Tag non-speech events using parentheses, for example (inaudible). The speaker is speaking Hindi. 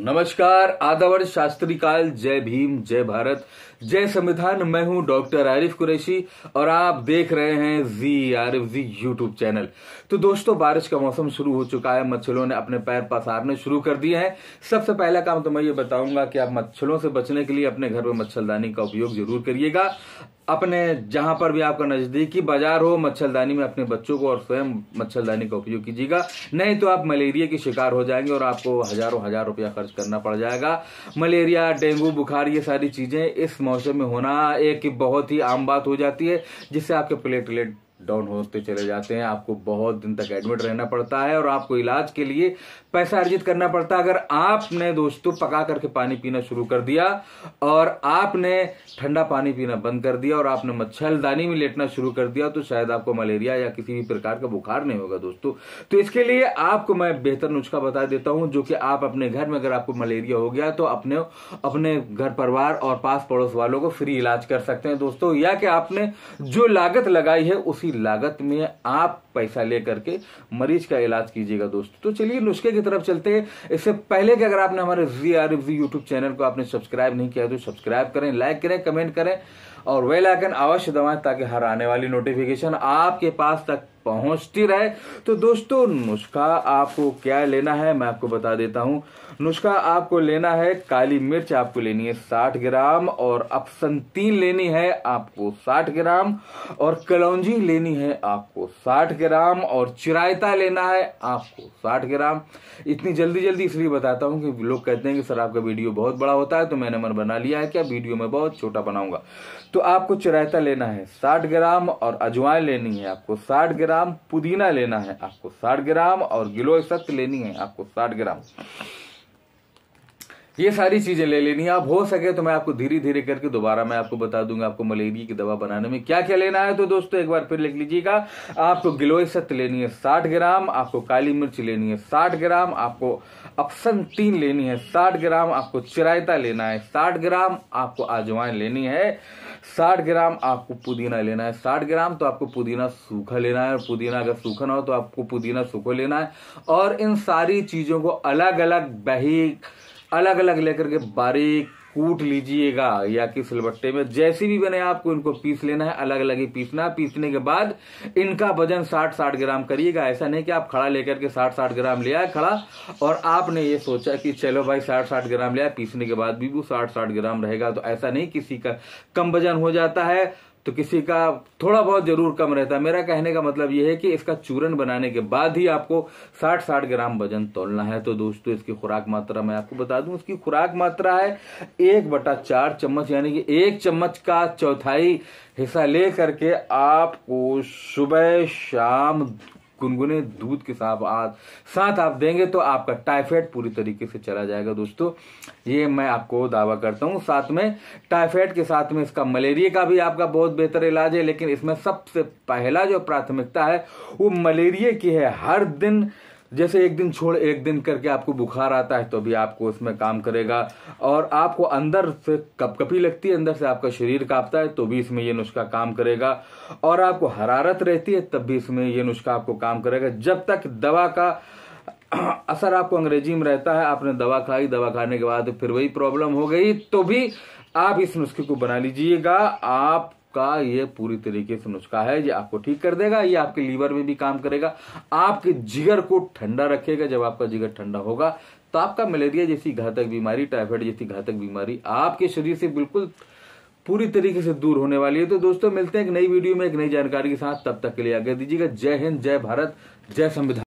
नमस्कार आदावर शास्त्री काल जय भीम जय भारत जय संविधान मैं हूं डॉक्टर आरिफ कुरैशी और आप देख रहे हैं जी आरिफ जी यूट्यूब चैनल तो दोस्तों बारिश का मौसम शुरू हो चुका है मच्छरों ने अपने पैर पसारने शुरू कर दिए हैं सबसे पहला काम तो मैं ये बताऊंगा कि आप मच्छरों से बचने के लिए अपने घर में मच्छरदानी का उपयोग जरूर करिएगा अपने जहां पर भी आपका नजदीकी बाजार हो मच्छरदानी में अपने बच्चों को और स्वयं मच्छरदानी का उपयोग कीजिएगा नहीं तो आप मलेरिया के शिकार हो जाएंगे और आपको हजारों हजार रुपया खर्च करना पड़ जाएगा मलेरिया डेंगू बुखार ये सारी चीजें इस मौसम में होना एक बहुत ही आम बात हो जाती है जिससे आपके प्लेटलेट डाउन होते चले जाते हैं आपको बहुत दिन तक एडमिट रहना पड़ता है और आपको इलाज के लिए पैसा अर्जित करना पड़ता है अगर आपने दोस्तों पका करके पानी पीना शुरू कर दिया और आपने ठंडा पानी पीना बंद कर दिया और आपने मच्छरदानी में लेटना शुरू कर दिया तो शायद आपको मलेरिया या किसी भी प्रकार का बुखार नहीं होगा दोस्तों तो इसके लिए आपको मैं बेहतर नुस्खा बता देता हूँ जो कि आप अपने घर में अगर आपको मलेरिया हो गया तो अपने अपने घर परिवार और पास पड़ोस वालों को फ्री इलाज कर सकते हैं दोस्तों या कि आपने जो लागत लगाई है उसी लागत में आप पैसा ले करके मरीज का इलाज कीजिएगा दोस्तों तो चलिए नुस्खे की तरफ चलते हैं इससे पहले कि अगर आपने हमारे G R F YouTube channel को आपने सब्सक्राइब नहीं किया तो सब्सक्राइब करें लाइक करें कमेंट करें और वेल आइकन अवश्य दबाएं ताकि हर आने वाली नोटिफिकेशन आपके पास तक पहुंचती रहे तो दोस्तों नुस्खा आपको क्या लेना है मैं आपको बता देता हूं नुस्खा आपको लेना है काली मिर्च आपको लेनी है 60 ग्राम और अपसन तीन लेनी है आपको 60 ग्राम और कलौजी लेनी है आपको 60 ग्राम और चिरायता लेना है आपको साठ ग्राम इतनी जल्दी जल्दी इसलिए बताता हूँ कि लोग कहते हैं कि सर आपका वीडियो बहुत बड़ा होता है तो मैंने मन बना लिया है क्या वीडियो में बहुत छोटा बनाऊंगा तो आपको चिरायता लेना है साठ ग्राम और अजवाइन लेनी है आपको साठ ग्राम पुदीना लेना है आपको साठ ग्राम और गिलोय सत्य लेनी है आपको साठ ग्राम ये सारी चीज़ें ले लेनी है आप हो सके तो मैं आपको धीरे धीरे करके दोबारा मैं आपको बता दूंगा आपको मलेरिया की दवा बनाने में क्या क्या लेना है तो दोस्तों एक बार फिर लिख लीजिएगा आपको गिलोय सत्य लेनी है साठ ग्राम आपको काली मिर्च लेनी है साठ ग्राम आपको अपसन तीन लेनी है साठ ग्राम आपको चिरायता लेना है साठ ग्राम आपको आजवाइन लेनी है साठ ग्राम आपको पुदीना लेना है साठ ग्राम तो आपको पुदीना सूखा लेना है और पुदीना अगर सूखा ना हो तो आपको पुदीना सूखो लेना है और इन सारी चीज़ों को अलग अलग बही अलग अलग लेकर के बारीक कूट लीजिएगा या कि सिलबट्टे में जैसे भी बने आपको इनको पीस लेना है अलग अलग ही पीसना पीसने के बाद इनका वजन 60-60 ग्राम करिएगा ऐसा नहीं कि आप खड़ा लेकर के 60-60 ग्राम लिया खड़ा और आपने ये सोचा कि चलो भाई 60-60 ग्राम लिया पीसने के बाद भी वो 60-60 ग्राम रहेगा तो ऐसा नहीं किसी का कम वजन हो जाता है तो किसी का थोड़ा बहुत जरूर कम रहता है मेरा कहने का मतलब यह है कि इसका चूरन बनाने के बाद ही आपको 60-60 ग्राम वजन तोलना है तो दोस्तों इसकी खुराक मात्रा मैं आपको बता दूं इसकी खुराक मात्रा है एक बटा चार चम्मच यानी कि एक चम्मच का चौथाई हिस्सा ले करके आपको सुबह शाम गुनगुने दूध के साथ आप साथ आप देंगे तो आपका टाइफाइड पूरी तरीके से चला जाएगा दोस्तों ये मैं आपको दावा करता हूँ साथ में टाइफाइड के साथ में इसका मलेरिया का भी आपका बहुत बेहतर इलाज है लेकिन इसमें सबसे पहला जो प्राथमिकता है वो मलेरिया की है हर दिन जैसे एक दिन छोड़ एक दिन करके आपको बुखार आता है तो भी आपको उसमें काम करेगा और आपको अंदर से कपकपी लगती है अंदर से आपका शरीर कांपता है तो भी इसमें यह नुस्खा काम करेगा और आपको हरारत रहती है तब भी इसमें यह नुस्खा आपको काम करेगा जब तक दवा का (clears throat) असर आपको अंग्रेजी में रहता है आपने दवा खाई दवा खाने के बाद फिर वही प्रॉब्लम हो गई तो भी आप इस नुस्खे को बना लीजिएगा आप आपका ये पूरी तरीके से नुस्खा है ये आपको ठीक कर देगा ये आपके लीवर में भी काम करेगा आपके जिगर को ठंडा रखेगा जब आपका जिगर ठंडा होगा तो आपका मलेरिया जैसी घातक बीमारी टाइफाइड जैसी घातक बीमारी आपके शरीर से बिल्कुल पूरी तरीके से दूर होने वाली है तो दोस्तों मिलते हैं एक नई वीडियो में एक नई जानकारी के साथ तब तक के लिए आगे दीजिएगा जय हिंद जय भारत जय संविधान